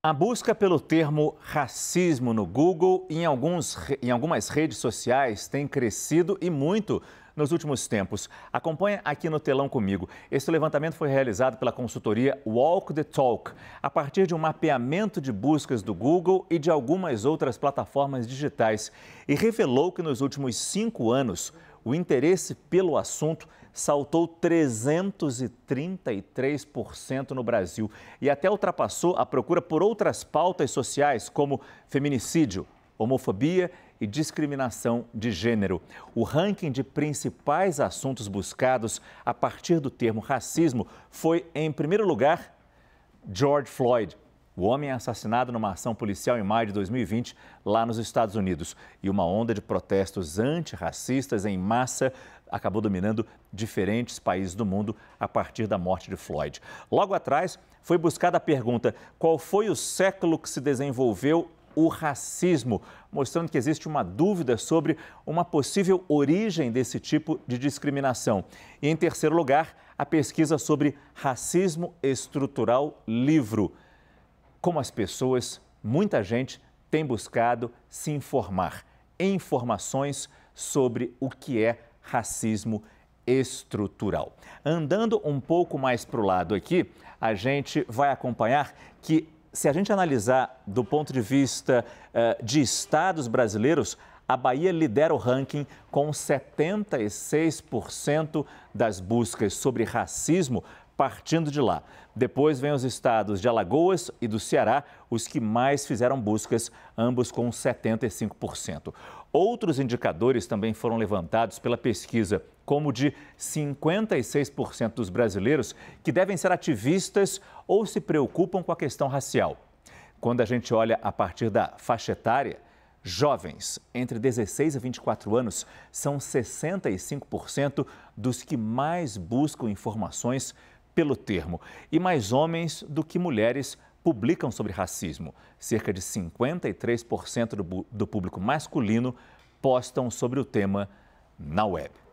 A busca pelo termo racismo no Google e em, alguns, em algumas redes sociais tem crescido e muito nos últimos tempos. Acompanhe aqui no telão comigo. Este levantamento foi realizado pela consultoria Walk the Talk, a partir de um mapeamento de buscas do Google e de algumas outras plataformas digitais, e revelou que nos últimos cinco anos o interesse pelo assunto saltou 333% no Brasil e até ultrapassou a procura por outras pautas sociais, como feminicídio, homofobia e discriminação de gênero. O ranking de principais assuntos buscados a partir do termo racismo foi, em primeiro lugar, George Floyd, o homem é assassinado numa ação policial em maio de 2020, lá nos Estados Unidos. E uma onda de protestos antirracistas em massa acabou dominando diferentes países do mundo a partir da morte de Floyd. Logo atrás, foi buscada a pergunta: qual foi o século que se desenvolveu o racismo, mostrando que existe uma dúvida sobre uma possível origem desse tipo de discriminação. E em terceiro lugar, a pesquisa sobre racismo estrutural livro como as pessoas, muita gente, tem buscado se informar. Informações sobre o que é racismo estrutural. Andando um pouco mais para o lado aqui, a gente vai acompanhar que, se a gente analisar do ponto de vista uh, de estados brasileiros, a Bahia lidera o ranking com 76% das buscas sobre racismo partindo de lá. Depois vem os estados de Alagoas e do Ceará, os que mais fizeram buscas, ambos com 75%. Outros indicadores também foram levantados pela pesquisa, como de 56% dos brasileiros que devem ser ativistas ou se preocupam com a questão racial. Quando a gente olha a partir da faixa etária, jovens entre 16 e 24 anos são 65% dos que mais buscam informações pelo termo. E mais homens do que mulheres publicam sobre racismo. Cerca de 53% do, do público masculino postam sobre o tema na web.